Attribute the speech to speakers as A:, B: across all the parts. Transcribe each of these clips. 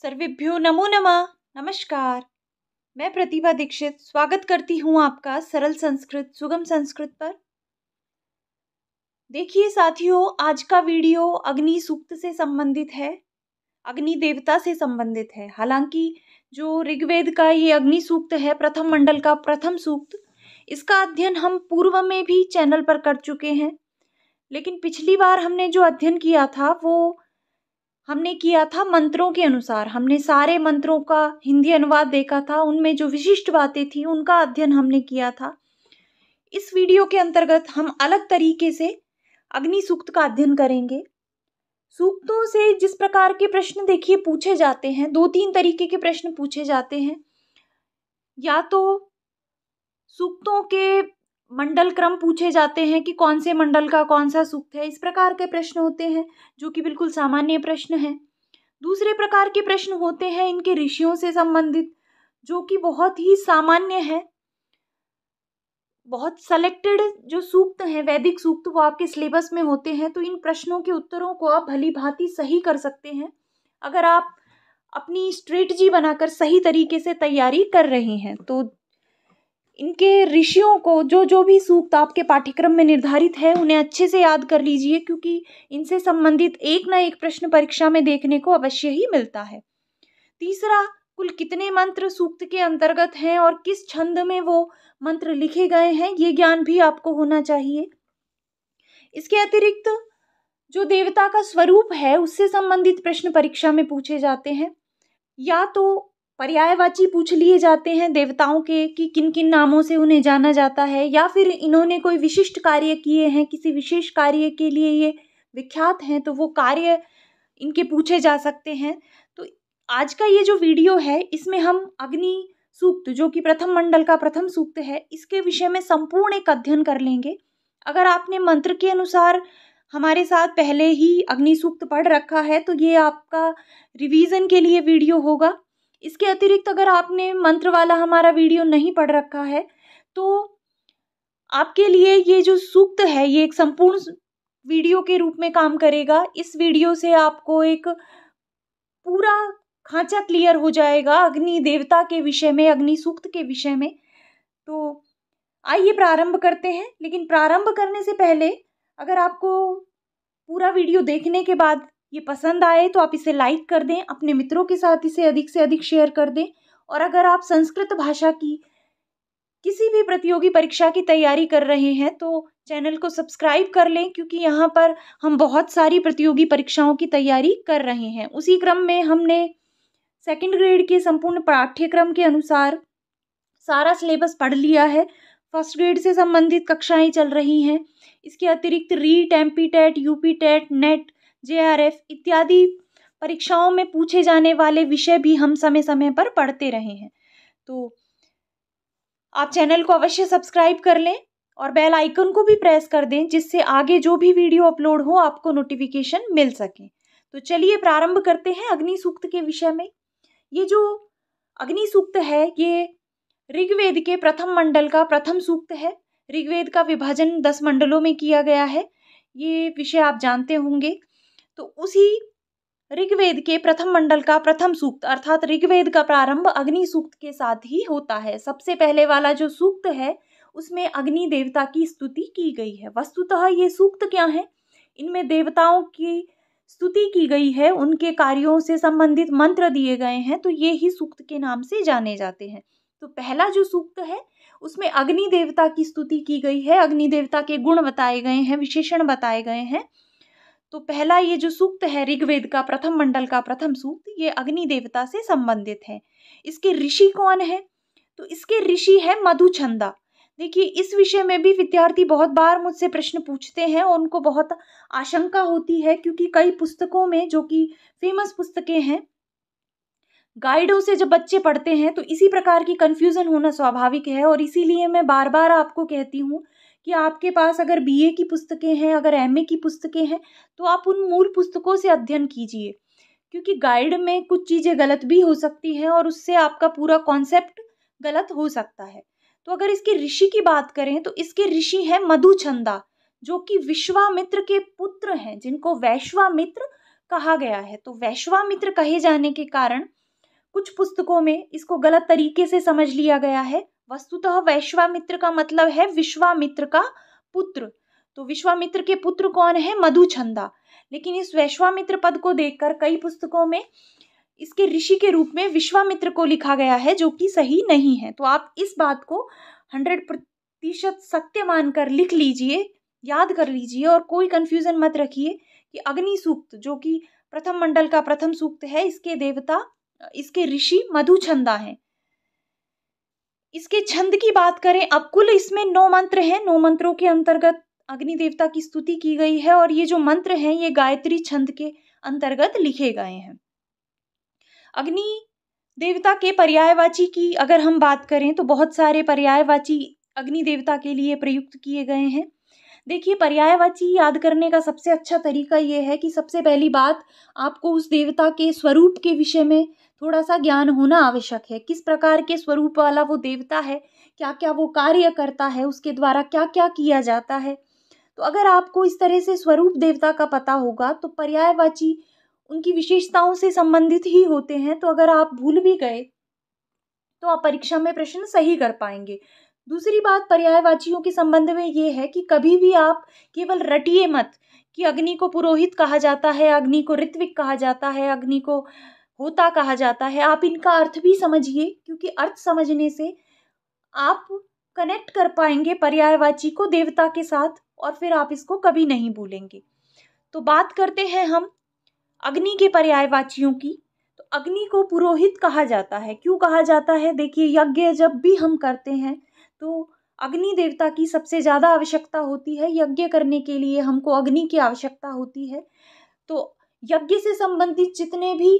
A: सर्वेभ्यो नमो नमः नमस्कार मैं प्रतिभा दीक्षित स्वागत करती हूँ आपका सरल संस्कृत सुगम संस्कृत पर देखिए साथियों आज का वीडियो अग्नि सूक्त से संबंधित है अग्नि देवता से संबंधित है हालांकि जो ऋग्वेद का ये अग्नि सूक्त है प्रथम मंडल का प्रथम सूक्त इसका अध्ययन हम पूर्व में भी चैनल पर कर चुके हैं लेकिन पिछली बार हमने जो अध्ययन किया था वो हमने किया था मंत्रों के अनुसार हमने सारे मंत्रों का हिंदी अनुवाद देखा था उनमें जो विशिष्ट बातें थी उनका अध्ययन हमने किया था इस वीडियो के अंतर्गत हम अलग तरीके से अग्नि सूक्त का अध्ययन करेंगे सूक्तों से जिस प्रकार के प्रश्न देखिए पूछे जाते हैं दो तीन तरीके के प्रश्न पूछे जाते हैं या तो सूक्तों के मंडल क्रम पूछे जाते हैं कि कौन से मंडल का कौन सा सूक्त है इस प्रकार के प्रश्न होते हैं जो कि बिल्कुल सामान्य प्रश्न हैं दूसरे प्रकार के प्रश्न होते हैं इनके ऋषियों से संबंधित जो कि बहुत ही सामान्य है बहुत सेलेक्टेड जो सूक्त हैं वैदिक सूक्त वो आपके सिलेबस में होते हैं तो इन प्रश्नों के उत्तरों को आप भली भांति सही कर सकते हैं अगर आप अपनी स्ट्रेटजी बनाकर सही तरीके से तैयारी कर रहे हैं तो इनके ऋषियों को जो जो भी सूक्त आपके पाठ्यक्रम में निर्धारित है उन्हें अच्छे से याद कर लीजिए क्योंकि इनसे संबंधित एक ना एक प्रश्न परीक्षा में देखने को अवश्य ही मिलता है तीसरा कुल कितने मंत्र सूक्त के अंतर्गत हैं और किस छंद में वो मंत्र लिखे गए हैं ये ज्ञान भी आपको होना चाहिए इसके अतिरिक्त जो देवता का स्वरूप है उससे संबंधित प्रश्न परीक्षा में पूछे जाते हैं या तो पर्यायवाची पूछ लिए जाते हैं देवताओं के कि किन किन नामों से उन्हें जाना जाता है या फिर इन्होंने कोई विशिष्ट कार्य किए हैं किसी विशेष कार्य के लिए ये विख्यात हैं तो वो कार्य इनके पूछे जा सकते हैं तो आज का ये जो वीडियो है इसमें हम अग्नि सूक्त जो कि प्रथम मंडल का प्रथम सूक्त है इसके विषय में संपूर्ण एक अध्ययन कर लेंगे अगर आपने मंत्र के अनुसार हमारे साथ पहले ही अग्नि सूक्त पढ़ रखा है तो ये आपका रिवीजन के लिए वीडियो होगा इसके अतिरिक्त अगर आपने मंत्र वाला हमारा वीडियो नहीं पढ़ रखा है तो आपके लिए ये जो सूक्त है ये एक संपूर्ण वीडियो के रूप में काम करेगा इस वीडियो से आपको एक पूरा खांचा क्लियर हो जाएगा अग्नि देवता के विषय में अग्नि सूक्त के विषय में तो आइए प्रारंभ करते हैं लेकिन प्रारंभ करने से पहले अगर आपको पूरा वीडियो देखने के बाद ये पसंद आए तो आप इसे लाइक कर दें अपने मित्रों के साथ इसे अधिक से अधिक शेयर कर दें और अगर आप संस्कृत भाषा की किसी भी प्रतियोगी परीक्षा की तैयारी कर रहे हैं तो चैनल को सब्सक्राइब कर लें क्योंकि यहाँ पर हम बहुत सारी प्रतियोगी परीक्षाओं की तैयारी कर रहे हैं उसी क्रम में हमने सेकेंड ग्रेड के संपूर्ण पाठ्यक्रम के अनुसार सारा सिलेबस पढ़ लिया है फर्स्ट ग्रेड से संबंधित कक्षाएं चल रही हैं इसके अतिरिक्त REET M P TET U P TET NET J R F इत्यादि परीक्षाओं में पूछे जाने वाले विषय भी हम समय समय पर पढ़ते रहे हैं तो आप चैनल को अवश्य सब्सक्राइब कर लें और बेल आइकन को भी प्रेस कर दें जिससे आगे जो भी वीडियो अपलोड हो आपको नोटिफिकेशन मिल सके तो चलिए प्रारंभ करते हैं अग्नि सूक्त के विषय में ये जो अग्नि सूक्त है ये ऋग्वेद के प्रथम मंडल का प्रथम सूक्त है ऋग्वेद का विभाजन दस मंडलों में किया गया है ये विषय आप जानते होंगे तो उसी ऋग्वेद के प्रथम मंडल का प्रथम सूक्त अर्थात ऋग्वेद का प्रारंभ अग्नि सूक्त के साथ ही होता है सबसे पहले वाला जो सूक्त है उसमें अग्नि देवता की स्तुति की गई है वस्तुतः ये सूक्त क्या है इनमें देवताओं की स्तुति की गई है उनके कार्यों से संबंधित मंत्र दिए गए हैं तो ये ही सूक्त के नाम से जाने जाते हैं तो पहला जो सूक्त है उसमें अग्नि देवता की स्तुति की गई है अग्नि देवता के गुण बताए गए हैं विशेषण बताए गए हैं तो पहला ये जो सूक्त है ऋग्वेद का प्रथम मंडल का प्रथम सूक्त ये अग्नि देवता से संबंधित है इसके ऋषि कौन है तो इसके ऋषि है मधुचंदा देखिए इस विषय में भी विद्यार्थी बहुत बार मुझसे प्रश्न पूछते हैं और उनको बहुत आशंका होती है क्योंकि कई पुस्तकों में जो कि फेमस पुस्तकें हैं गाइडों से जब बच्चे पढ़ते हैं तो इसी प्रकार की कन्फ्यूज़न होना स्वाभाविक है और इसीलिए मैं बार बार आपको कहती हूँ कि आपके पास अगर बीए की पुस्तकें हैं अगर एमए की पुस्तकें हैं तो आप उन मूल पुस्तकों से अध्ययन कीजिए क्योंकि गाइड में कुछ चीज़ें गलत भी हो सकती हैं और उससे आपका पूरा कॉन्सेप्ट गलत हो सकता है तो अगर इसके ऋषि की बात करें तो इसके ऋषि हैं मधुचंदा जो कि विश्वामित्र के पुत्र हैं जिनको वैश्वामित्र कहा गया है तो वैश्वामित्र कहे जाने के कारण कुछ पुस्तकों में इसको गलत तरीके से समझ लिया गया है वस्तुतः वैश्वामित्र का मतलब है विश्वामित्र का पुत्र तो विश्वामित्र के पुत्र कौन है मधुछंदा लेकिन इस वैश्वामित्र पद को देखकर कई पुस्तकों में इसके ऋषि के रूप में विश्वामित्र को लिखा गया है जो कि सही नहीं है तो आप इस बात को हंड्रेड प्रतिशत सत्य मानकर लिख लीजिए याद कर लीजिए और कोई कन्फ्यूज़न मत रखिए कि अग्नि सूक्त जो कि प्रथम मंडल का प्रथम सूक्त है इसके देवता इसके ऋषि मधुछंदा हैं इसके छंद की बात करें अब कुल इसमें नौ मंत्र हैं नौ मंत्रों के अंतर्गत अग्नि देवता की स्तुति की गई है और ये जो मंत्र हैं ये गायत्री छंद के अंतर्गत लिखे गए हैं अग्नि देवता के पर्यायवाची की अगर हम बात करें तो बहुत सारे पर्यायवाची अग्नि देवता के लिए प्रयुक्त किए गए हैं देखिए पर्यायवाची याद करने का सबसे अच्छा तरीका ये है कि सबसे पहली बात आपको उस देवता के स्वरूप के विषय में थोड़ा सा ज्ञान होना आवश्यक है किस प्रकार के स्वरूप वाला वो देवता है क्या क्या वो कार्य करता है उसके द्वारा क्या क्या किया जाता है तो अगर आपको इस तरह से स्वरूप देवता का पता होगा तो पर्यायवाची उनकी विशेषताओं से संबंधित ही होते हैं तो अगर आप भूल भी गए तो आप परीक्षा में प्रश्न सही कर पाएंगे दूसरी बात पर्यायवाचियों के संबंध में ये है कि कभी भी आप केवल रटिए मत कि अग्नि को पुरोहित कहा जाता है अग्नि को ऋत्विक कहा जाता है अग्नि को होता कहा जाता है आप इनका अर्थ भी समझिए क्योंकि अर्थ समझने से आप कनेक्ट कर पाएंगे पर्यायवाची को देवता के साथ और फिर आप इसको कभी नहीं भूलेंगे तो बात करते हैं हम अग्नि के पर्यायवाचियों की तो अग्नि को पुरोहित कहा जाता है क्यों कहा जाता है देखिए यज्ञ जब भी हम करते हैं तो अग्नि देवता की सबसे ज़्यादा आवश्यकता होती है यज्ञ करने के लिए हमको अग्नि की आवश्यकता होती है तो यज्ञ से संबंधित जितने भी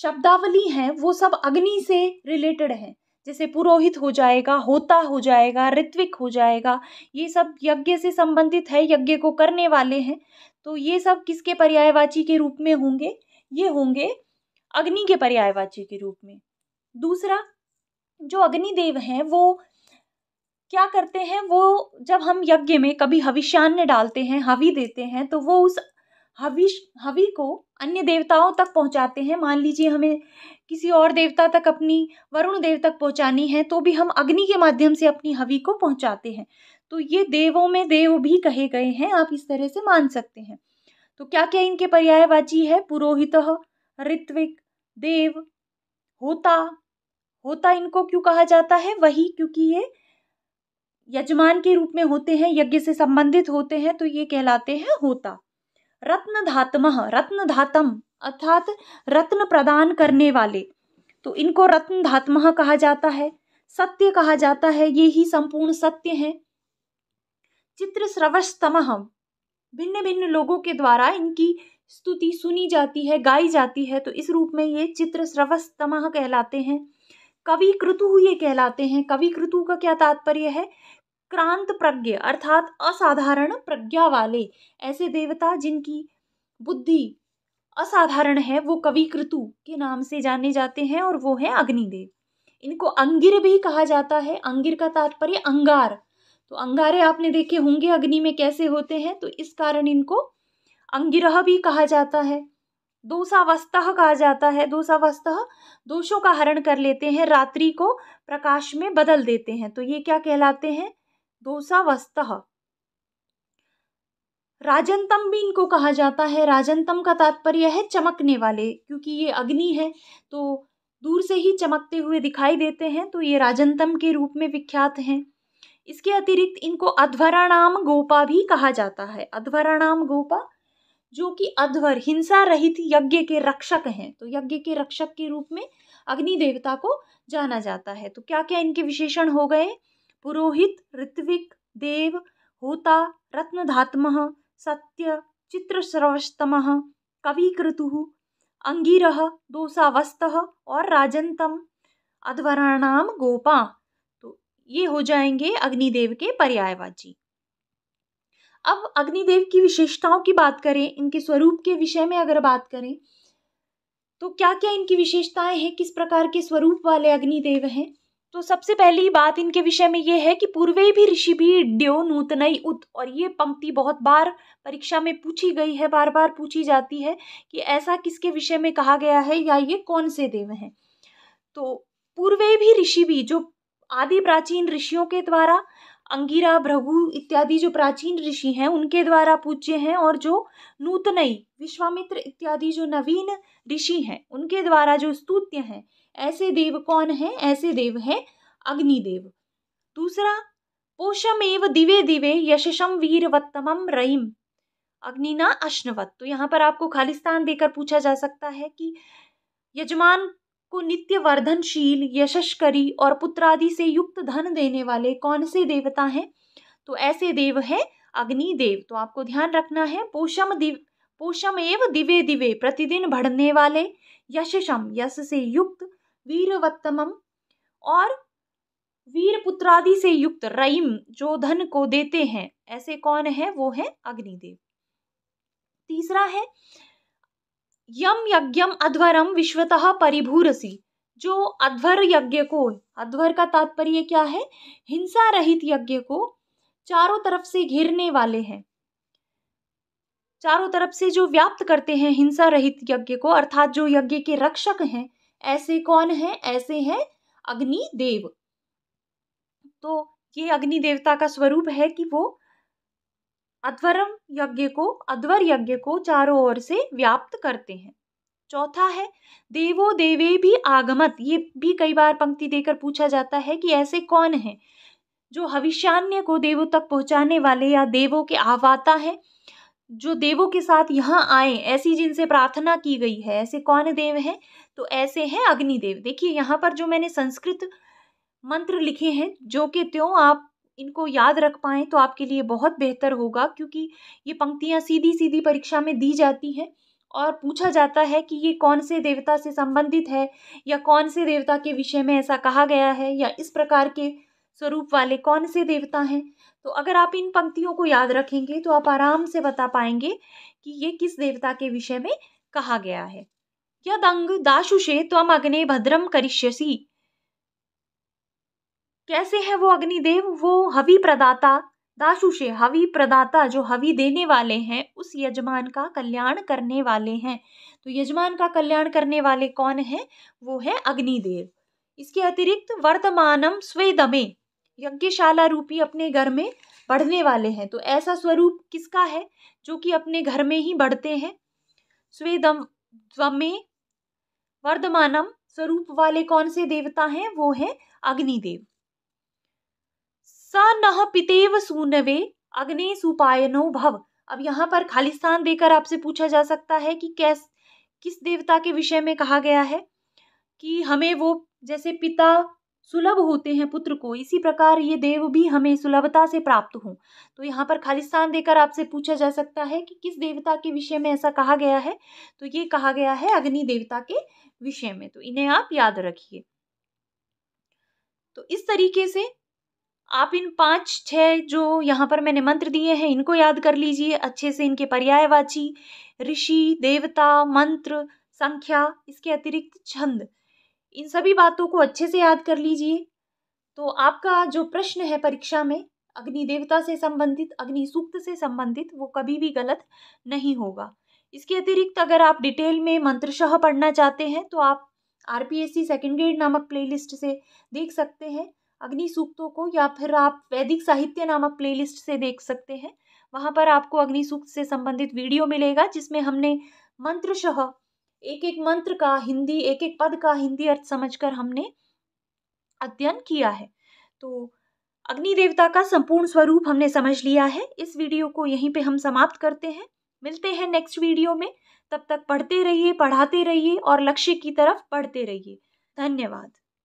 A: शब्दावली हैं वो सब अग्नि से रिलेटेड हैं जैसे पुरोहित हो जाएगा होता हो जाएगा ऋत्विक हो जाएगा ये सब यज्ञ से संबंधित है यज्ञ को करने वाले हैं तो ये सब किसके पर्यायवाची के रूप में होंगे ये होंगे अग्नि के पर्यायवाची के रूप में दूसरा जो अग्निदेव हैं वो क्या करते हैं वो जब हम यज्ञ में कभी हविष्यान्न डालते हैं हवि देते हैं तो वो उस हविश हवि को अन्य देवताओं तक पहुँचाते हैं मान लीजिए हमें किसी और देवता तक अपनी वरुण देव तक पहुँचानी है तो भी हम अग्नि के माध्यम से अपनी हवि को पहुँचाते हैं तो ये देवों में देव भी कहे गए हैं आप इस तरह से मान सकते हैं तो क्या क्या इनके पर्यायवाची है पुरोहित ऋत्विक देव होता होता इनको क्यों कहा जाता है वही क्योंकि ये यजमान के रूप में होते हैं यज्ञ से संबंधित होते हैं तो ये कहलाते हैं होता रत्न रत्न धातम अर्थात रत्न प्रदान करने वाले तो इनको रत्न धातम कहा जाता है सत्य कहा जाता है ये ही संपूर्ण सत्य है चित्र स्रवस्तम भिन्न भिन्न लोगों के द्वारा इनकी स्तुति सुनी जाती है गाई जाती है तो इस रूप में ये चित्र स्रवस्तम कहलाते हैं कवि कृतु ये कहलाते हैं कवि कृतु का क्या तात्पर्य है क्रांत प्रज्ञ अर्थात असाधारण प्रज्ञा वाले ऐसे देवता जिनकी बुद्धि असाधारण है वो कवि कृतु के नाम से जाने जाते हैं और वो है अग्निदेव इनको अंगिर भी कहा जाता है अंगिर का तात्पर्य अंगार तो अंगारे आपने देखे होंगे अग्नि में कैसे होते हैं तो इस कारण इनको अंगिरह भी कहा जाता है दोषावस्थ कहा जाता है दोषावस्थ दोषों का हरण कर लेते हैं रात्रि को प्रकाश में बदल देते हैं तो ये क्या कहलाते हैं दोसावस्तः राजंतम भी इनको कहा जाता है राजंतम का तात्पर्य है चमकने वाले क्योंकि ये अग्नि है तो दूर से ही चमकते हुए दिखाई देते हैं तो ये राजंतम के रूप में विख्यात हैं इसके अतिरिक्त इनको अध्वराणाम गोपा भी कहा जाता है अध्वराणाम गोपा जो कि अध्वर हिंसा रहित यज्ञ के रक्षक हैं तो यज्ञ के रक्षक के रूप में अग्नि देवता को जाना जाता है तो क्या क्या इनके विशेषण हो गए पुरोहित ऋत्विक देव होता रत्नधात्मः सत्यः चित्रस्रवस्तमः कविक्रतुः अङ्गिरः दोसावस्तः और राजंतम अध्वराणाम गोपा तो ये हो जाएंगे अग्निदेव के पर्यायवाची अब अग्निदेव की विशेषताओं की बात करें इनके स्वरूप के विषय में अगर बात करें तो क्या क्या इनकी विशेषताएं हैं किस प्रकार के स्वरूप वाले अग्निदेव हैं तो सबसे पहली बात इनके विषय में ये है कि पूर्वे भी ऋषि भी ड्यो नूतनई उत और ये पंक्ति बहुत बार परीक्षा में पूछी गई है बार बार पूछी जाती है कि ऐसा किसके विषय में कहा गया है या ये कौन से देव हैं तो पूर्वे भी ऋषि भी जो आदि प्राचीन ऋषियों के द्वारा अंगिरा भ्रभु इत्यादि जो प्राचीन ऋषि हैं उनके द्वारा पूज्य हैं और जो नूतनई विश्वामित्र इत्यादि जो नवीन ऋषि हैं उनके द्वारा जो स्तुत्य हैं ऐसे देव कौन है ऐसे देव हैं अग्निदेव दूसरा पोषमेव दिवे दिवे यशसम वीरवत्तम रईम अग्निना अश्नवत तो यहाँ पर आपको खालिस्तान देकर पूछा जा सकता है कि यजमान को नित्य वर्धनशील यशस्करी और पुत्रादि से युक्त धन देने वाले कौन से देवता हैं तो ऐसे देव हैं अग्निदेव तो आपको ध्यान रखना है पोषम दिव पोषम एव दिवे दिवे प्रतिदिन बढ़ने वाले यशशम यश से युक्त वीरवत्तमम और वीरपुत्रादि से युक्त रईम जो धन को देते हैं ऐसे कौन है वो है अग्निदेव तीसरा है यम यज्ञम अध्वरम विश्वतः परिभूरसी जो अध्वर यज्ञ को अध्वर का तात्पर्य क्या है हिंसा रहित यज्ञ को चारों तरफ से घेरने वाले हैं चारों तरफ से जो व्याप्त करते हैं हिंसा रहित यज्ञ को अर्थात जो यज्ञ के रक्षक हैं ऐसे कौन है ऐसे है अग्निदेव तो ये अग्नि देवता का स्वरूप है कि वो अध्वरम यज्ञ को अध्वर यज्ञ को चारों ओर से व्याप्त करते हैं चौथा है देवो देवे भी आगमत ये भी कई बार पंक्ति देकर पूछा जाता है कि ऐसे कौन है जो हविष्यान्य को देवों तक पहुंचाने वाले या देवों के आवाता हैं जो देवों के साथ यहाँ आए ऐसी जिनसे प्रार्थना की गई है ऐसे कौन देव हैं तो ऐसे हैं अग्निदेव देखिए यहाँ पर जो मैंने संस्कृत मंत्र लिखे हैं जो कि त्यों आप इनको याद रख पाएँ तो आपके लिए बहुत बेहतर होगा क्योंकि ये पंक्तियाँ सीधी सीधी परीक्षा में दी जाती हैं और पूछा जाता है कि ये कौन से देवता से संबंधित है या कौन से देवता के विषय में ऐसा कहा गया है या इस प्रकार के स्वरूप वाले कौन से देवता हैं तो अगर आप इन पंक्तियों को याद रखेंगे तो आप आराम से बता पाएंगे कि ये किस देवता के विषय में कहा गया है यदंग दाशुषे हम अग्नि भद्रम करिष्यसी कैसे है वो अग्निदेव वो हवि प्रदाता दाशुषे हवि प्रदाता जो हवि देने वाले हैं उस यजमान का कल्याण करने वाले हैं तो यजमान का कल्याण करने वाले कौन है वो है अग्निदेव इसके अतिरिक्त वर्तमानम स्वेदमे यज्ञशाला रूपी अपने घर में बढ़ने वाले हैं तो ऐसा स्वरूप किसका है जो कि अपने घर में ही बढ़ते हैं स्वेदम स्वमे वर्धमानम स्वरूप वाले कौन से देवता हैं वो हैं अग्निदेव स न पितेव सूनवे अग्नि सुपायनो भव अब यहाँ पर खाली स्थान देकर आपसे पूछा जा सकता है कि कैस किस देवता के विषय में कहा गया है कि हमें वो जैसे पिता सुलभ होते हैं पुत्र को इसी प्रकार ये देव भी हमें सुलभता से प्राप्त हों तो यहाँ पर खाली स्थान देकर आपसे पूछा जा सकता है कि किस देवता के विषय में ऐसा कहा गया है तो ये कहा गया है अग्नि देवता के विषय में तो इन्हें आप याद रखिए तो इस तरीके से आप इन पांच छह जो यहाँ पर मैंने मंत्र दिए हैं इनको याद कर लीजिए अच्छे से इनके पर्यायवाची ऋषि देवता मंत्र संख्या इसके अतिरिक्त छंद इन सभी बातों को अच्छे से याद कर लीजिए तो आपका जो प्रश्न है परीक्षा में अग्नि देवता से संबंधित अग्नि सूक्त से संबंधित वो कभी भी गलत नहीं होगा इसके अतिरिक्त अगर आप डिटेल में मंत्रशह पढ़ना चाहते हैं तो आप R P S C second grade नामक प्लेलिस्ट से देख सकते हैं अग्नि सूक्तों को या फिर आप वैदिक साहित्य नामक प्लेलिस्ट से देख सकते हैं वहाँ पर आपको अग्नि सूक्त से संबंधित वीडियो मिलेगा जिसमें हमने मंत्रशह एक एक मंत्र का हिंदी एक एक पद का हिंदी अर्थ समझकर हमने अध्ययन किया है तो अग्नि देवता का संपूर्ण स्वरूप हमने समझ लिया है इस वीडियो को यहीं पे हम समाप्त करते हैं मिलते हैं नेक्स्ट वीडियो में तब तक पढ़ते रहिए पढ़ाते रहिए और लक्ष्य की तरफ पढ़ते रहिए धन्यवाद